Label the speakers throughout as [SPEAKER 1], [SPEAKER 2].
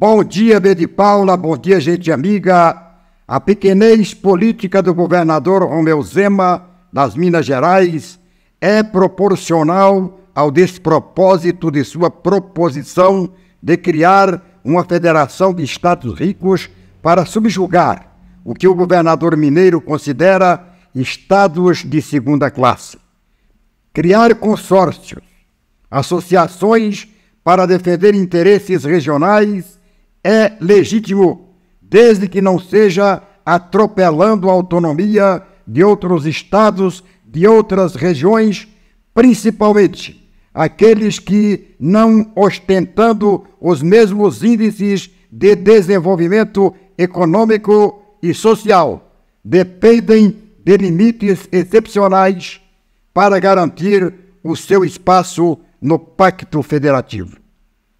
[SPEAKER 1] Bom dia, Bede Paula. Bom dia, gente amiga. A pequenez política do governador Romeu Zema das Minas Gerais é proporcional ao despropósito de sua proposição de criar uma federação de estados ricos para subjugar o que o governador mineiro considera estados de segunda classe. Criar consórcios, associações para defender interesses regionais é legítimo, desde que não seja atropelando a autonomia de outros estados, de outras regiões, principalmente aqueles que, não ostentando os mesmos índices de desenvolvimento econômico e social, dependem de limites excepcionais para garantir o seu espaço no Pacto Federativo.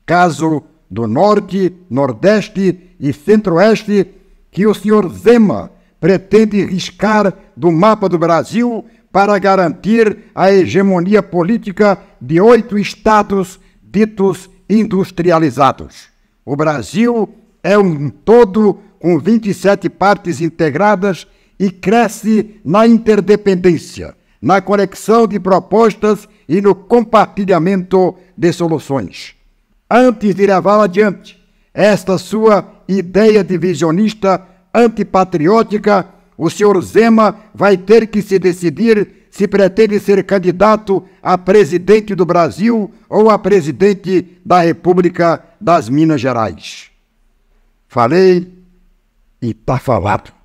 [SPEAKER 1] Caso do Norte, Nordeste e Centro-Oeste que o senhor Zema pretende riscar do mapa do Brasil para garantir a hegemonia política de oito estados ditos industrializados. O Brasil é um todo com 27 partes integradas e cresce na interdependência, na conexão de propostas e no compartilhamento de soluções antes de levar adiante esta sua ideia divisionista antipatriótica, o senhor Zema vai ter que se decidir se pretende ser candidato a presidente do Brasil ou a presidente da República das Minas Gerais. Falei e está
[SPEAKER 2] falado.